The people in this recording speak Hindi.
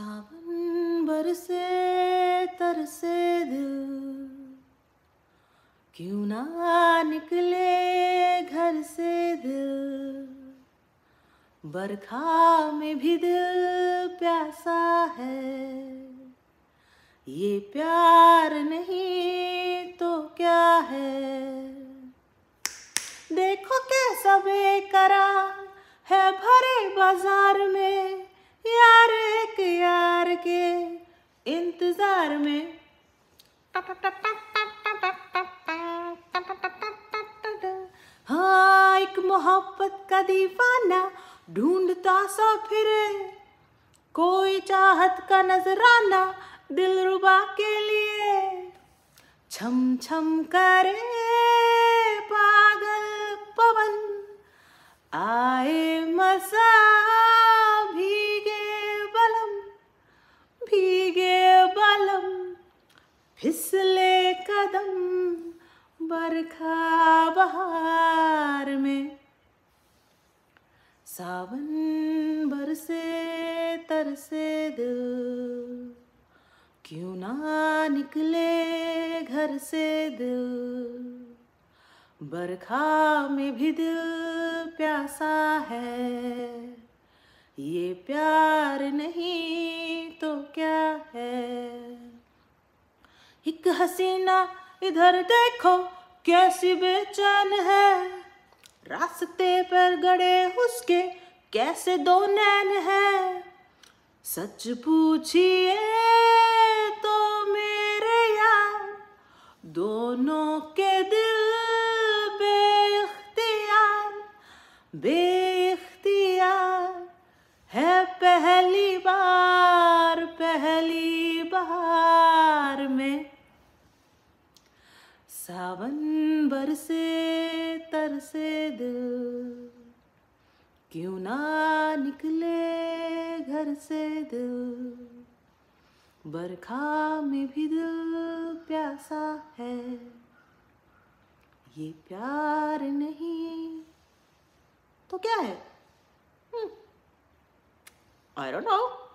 सावन बरसे तरसे दिल क्यों ना निकले घर से दिल बरखा में भी दिल प्यासा है ये प्यार नहीं तो क्या है देखो कैसा बेकरार है भरे बाजार इंतजार में हाँ एक मोहब्बत का दीवाना ढूंढता सा फिरे कोई चाहत का नजराना दिल रुबा के लिए छम छम करे पागल पवन आए मसा फिसले कदम बरखा बहार में सावन बरसे तरसे दिल क्यों ना निकले घर से दिल बरखा में भी दिल प्यासा है ये प्यार नहीं तो क्या है एक हसीना इधर देखो कैसी बेचैन है रास्ते पर गड़े उसके कैसे दो नैन है सच पूछिए तो मेरे यार दोनों के दिल बेख्तियार बेख्तियार है पहली बार पहली बार प्यार में सावन बरसे तरसे दिल क्यों ना निकले घर से दिल बरखा में भी दिल प्यासा है ये प्यार नहीं तो क्या है आई डोंट नो